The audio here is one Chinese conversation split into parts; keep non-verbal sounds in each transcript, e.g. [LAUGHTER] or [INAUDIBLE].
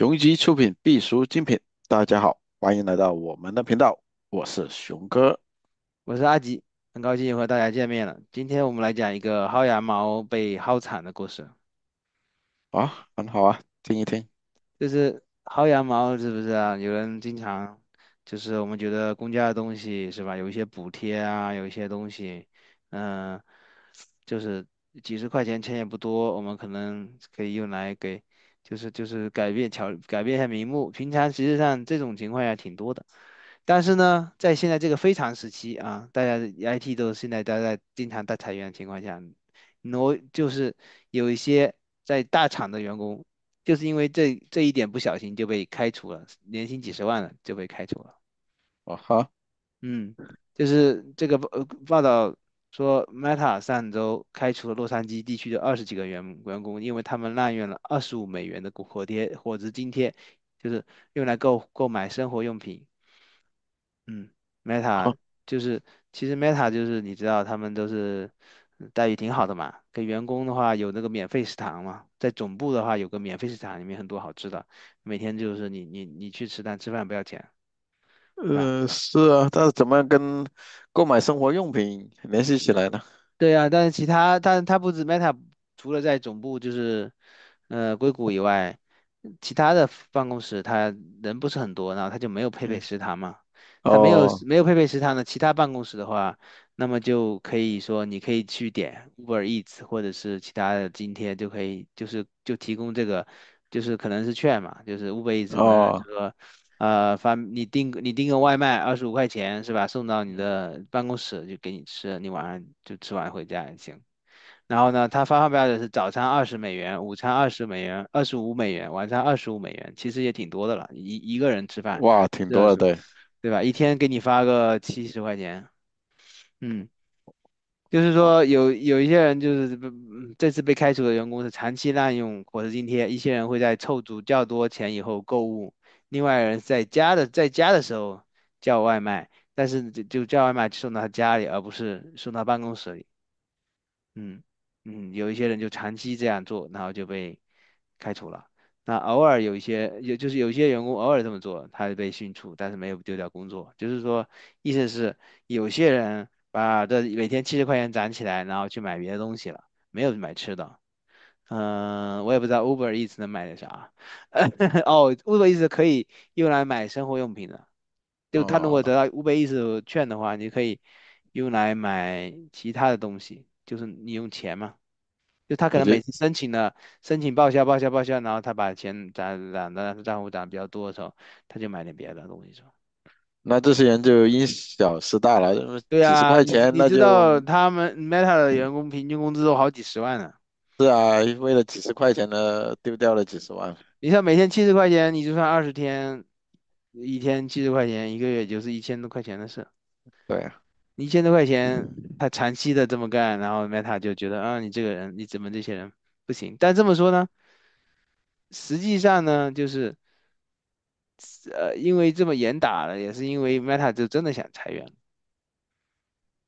雄鸡出品，必属精品。大家好，欢迎来到我们的频道，我是熊哥，我是阿吉，很高兴和大家见面了。今天我们来讲一个薅羊毛被薅惨的故事。啊，很好啊，听一听。就是薅羊毛，是不是啊？有人经常，就是我们觉得公家的东西是吧？有一些补贴啊，有一些东西，嗯，就是几十块钱，钱也不多，我们可能可以用来给。就是就是改变巧改变一下名目，平常实际上这种情况下挺多的，但是呢，在现在这个非常时期啊，大家 IT 都现在都在经常大裁员的情况下，挪就是有一些在大厂的员工，就是因为这这一点不小心就被开除了，年薪几十万了就被开除了。哦，好，嗯，就是这个报报道。说 Meta 上周开除了洛杉矶地区的二十几个员员工，因为他们滥用了二十五美元的补贴伙食津贴，就是用来购购买生活用品。嗯，Meta 就是，其实 Meta 就是你知道，他们都是待遇挺好的嘛，给员工的话有那个免费食堂嘛，在总部的话有个免费食堂，里面很多好吃的，每天就是你你你去吃，但吃饭不要钱。嗯，是啊，但是怎么跟？购买生活用品联系起来的，对呀，但是其他，但是他不止 Meta，除了在总部就是，呃，硅谷以外，其他的办公室它人不是很多，然后它就没有配备食堂嘛，他没有没有配备食堂的，其他办公室的话，那么就可以说你可以去点 Uber Eats 或者是其他的津贴就可以，就是就提供这个，就是可能是券嘛，就是 Uber Eats，哦。呃，发你订你订个外卖，二十五块钱是吧？送到你的办公室就给你吃，你晚上就吃完回家也行。然后呢，他发放标准是早餐二十美元，午餐二十美元，二十五美元，晚餐二十五美元，其实也挺多的了，一一个人吃饭。哇，挺多的，对对吧？一天给你发个七十块钱，嗯，就是说有有一些人就是这次被开除的员工是长期滥用伙食津贴，一些人会在凑足较多钱以后购物。另外人在家的，在家的时候叫外卖，但是就就叫外卖送到他家里，而不是送到办公室里。嗯嗯，有一些人就长期这样做，然后就被开除了。那偶尔有一些有，就是有些员工偶尔这么做，他就被训斥，但是没有丢掉工作。就是说，意思是有些人把这每天七十块钱攒起来，然后去买别的东西了，没有买吃的。嗯，我也不知道 Uber Eats 能买的啥。[LAUGHS] 哦，Uber Eats 可以用来买生活用品的。就他如果得到 Uber Eats 券的话，你可以用来买其他的东西。就是你用钱嘛。就他可能每次申请的申请报销报销报销，然后他把钱攒攒的账户攒比较多的时候，他就买点别的东西。那这些人就因小失大了。对啊，几十块钱，那就。他们 Meta 的员工平均工资都好几十万呢。是啊，为了几十块钱的丢掉了几十万。你像每天七十块钱，你就算二十天，一天七十块钱，一个月就是一千多块钱的事。对，一千多块钱，他长期的这么干，然后 Meta 就觉得啊，你这个人，你怎么这些人不行？但这么说呢，实际上呢，就是，呃，因为这么严打了，也是因为 Meta 就真的想裁员。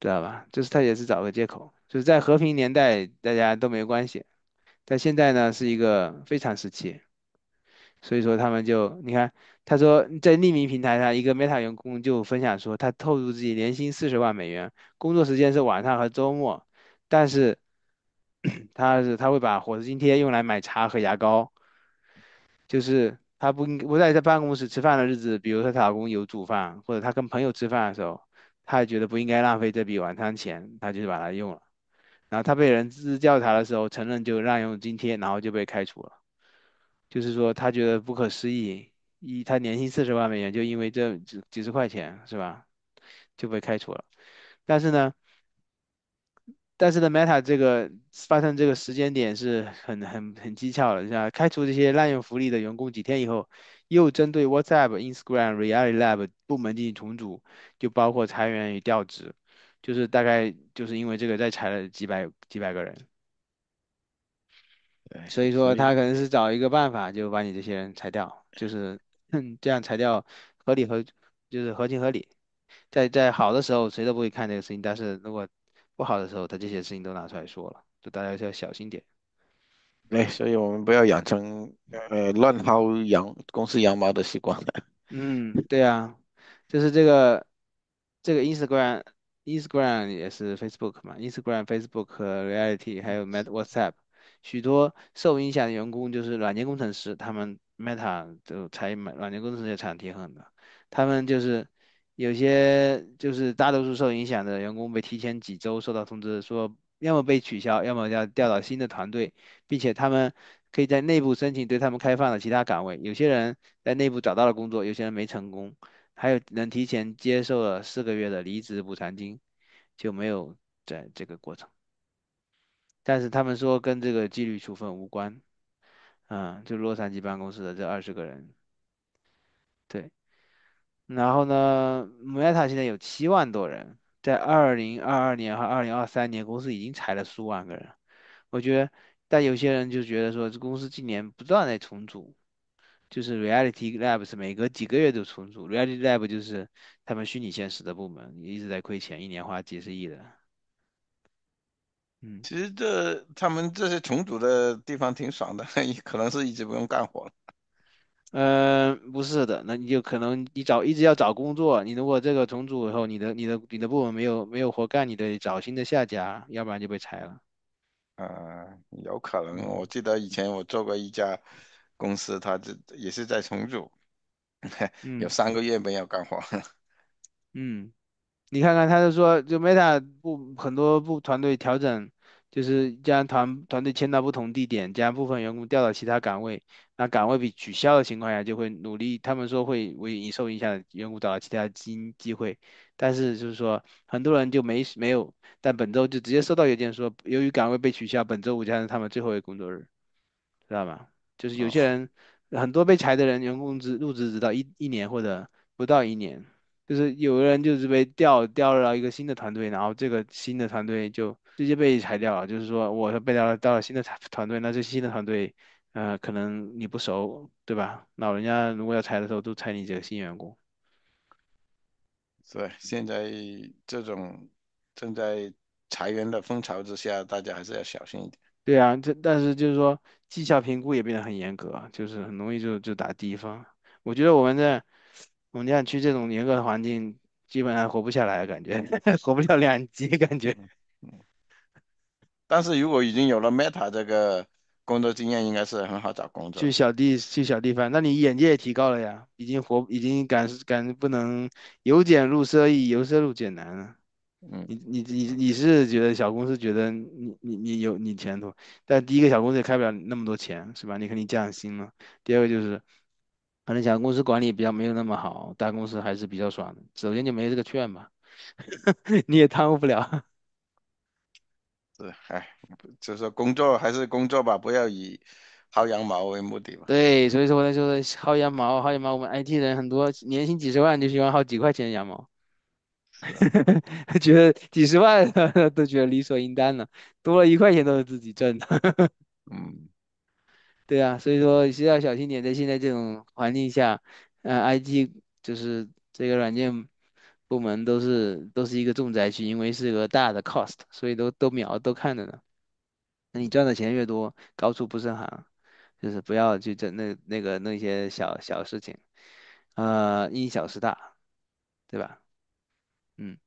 知道吧？就是他也是找个借口，就是在和平年代大家都没关系，但现在呢是一个非常时期，所以说他们就你看，他说在匿名平台上，一个 Meta 员工就分享说，他透露自己年薪四十万美元，工作时间是晚上和周末，但是 [CLEARS THROAT] 他是他会把伙食津贴用来买茶和牙膏，就是他不不在在办公室吃饭的日子，比如说他老公有煮饭，或者他跟朋友吃饭的时候。他也觉得不应该浪费这笔晚餐钱，他就把它用了。然后他被人质调查的时候承认就滥用津贴，然后就被开除了。就是说他觉得不可思议，一他年薪四十万美元，就因为这几十块钱是吧，就被开除了。但是呢，但是呢，Meta 这个发生这个时间点是很很很蹊跷的，是吧？开除这些滥用福利的员工几天以后。又针对 WhatsApp、Instagram、Reality Lab 部门进行重组，就包括裁员与调职，就是大概就是因为这个在裁了几百几百个人。对，所以说他可能是找一个办法，就把你这些人裁掉，就是 [CLEARS THROAT] 这样裁掉合理合，就是合情合理。在在好的时候谁都不会看这个事情，但是如果不好的时候，他这些事情都拿出来说了，就大家要小心点。对，所以我们不要养成呃乱薅羊公司羊毛的习惯。[LAUGHS] 嗯，对啊，就是这个这个 Instagram，Instagram 也是 Facebook 嘛，Instagram、Facebook、Reality 还有 Meta WhatsApp，许多受影响的员工就是软件工程师，他们 Meta 就才软件工程师也产挺很的，他们就是有些就是大多数受影响的员工被提前几周收到通知说。要么被取消，要么要调到新的团队，并且他们可以在内部申请对他们开放的其他岗位。有些人在内部找到了工作，有些人没成功，还有能提前接受了四个月的离职补偿金，就没有在这个过程。但是他们说跟这个纪律处分无关。嗯，就洛杉矶办公室的这二十个人，对。然后呢，Meta 现在有七万多人。在二零二二年和二零二三年，公司已经裁了数万个人。我觉得，但有些人就觉得说，这公司今年不断在重组，就是 Reality Lab 是每隔几个月就重组。Reality Lab 就是他们虚拟现实的部门，一直在亏钱，一年花几十亿的。嗯，其实这他们这些重组的地方挺爽的，[LAUGHS] 可能是一直不用干活。嗯，不是的，那你就可能你找一直要找工作，你如果这个重组以后，你的你的你的部门没有没有活干，你得找新的下家，要不然就被裁了。啊，有可能。我记得以前我做过一家公司，他这也是在重组，[LAUGHS] 有三个月没有干活。[LAUGHS] 嗯，你看看，他就说就 Meta 部很多部团队调整。就是将团团队迁到不同地点，将部分员工调到其他岗位，那岗位被取消的情况下，就会努力，他们说会为你受影响的员工找到其他新机会，但是就是说，很多人就没没有，在本周就直接收到邮件说，由于岗位被取消，本周五将是他们最后一个工作日，知道吧？就是有些人，很多被裁的人员工资入职只到一一年或者不到一年。就是有的人就是被调调到一个新的团队，然后这个新的团队就直接被裁掉了。就是说，我被调到了新的团队，那这新的团队，呃，可能你不熟，对吧？老人家如果要裁的时候，都裁你这个新员工。对，现在这种正在裁员的风潮之下，大家还是要小心一点。对啊，这但是就是说，绩效评估也变得很严格，就是很容易就就打低分。我觉得我们在。我们这样去这种严格的环境，基本上活不下来，感觉 [LAUGHS] 活不了两集感觉。但是如果已经有了 Meta 这个工作经验，应该是很好找工作。去小地去小地方，那你眼界也提高了呀，已经活已经感感不能由俭入奢易，由奢入俭难了。嗯。你你你你是觉得小公司觉得你你你有你前途，但第一个小公司也开不了那么多钱，是吧？你肯定降薪了。第二个就是。可能小公司管理比较没有那么好，大公司还是比较爽的。首先就没这个券嘛，[LAUGHS] 你也贪污不了。对，哎，就是说工作还是工作吧，不要以薅羊毛为目的吧。对，所以说我在说薅羊毛，薅羊毛，我们 IT 人很多年薪几十万，就喜欢薅几块钱的羊毛，[LAUGHS] 觉得几十万 [LAUGHS] 都觉得理所应当了，多了一块钱都是自己挣的。嗯。对啊，所以说需要小心点，在现在这种环境下，嗯，I T 就是这个软件部门都是都是一个重灾区，因为是个大的 cost，所以都都瞄都看着呢。那你赚的钱越多，高处不胜寒，就是不要去整那那个弄一些小小事情，啊，因小失大，对吧？嗯。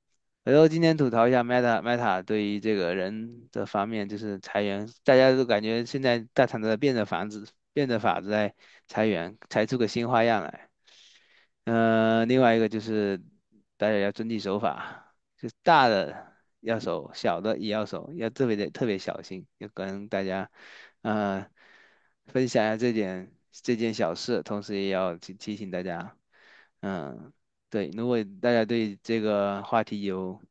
然后今天吐槽一下 Meta Meta 对于这个人的方面，就是裁员，大家都感觉现在大厂都在变着法子、变着法子在裁员，裁出个新花样来。嗯，另外一个就是大家要遵纪守法，就大的要守，小的也要守，要特别的特别小心。要跟大家，嗯，分享一下这点这件小事，同时也要提提醒大家，嗯。对，如果大家对这个话题有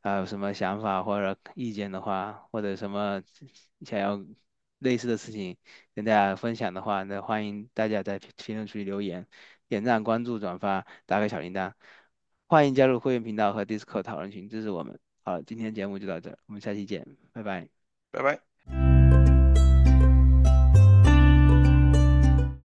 啊什么想法或者意见的话，或者什么想要类似的事情跟大家分享的话，那欢迎大家在评论区留言、点赞、关注、转发、打开小铃铛，欢迎加入会员频道和 Discord 讨论群支持我们。好今天节目就到这，我们下期见，拜拜，拜拜。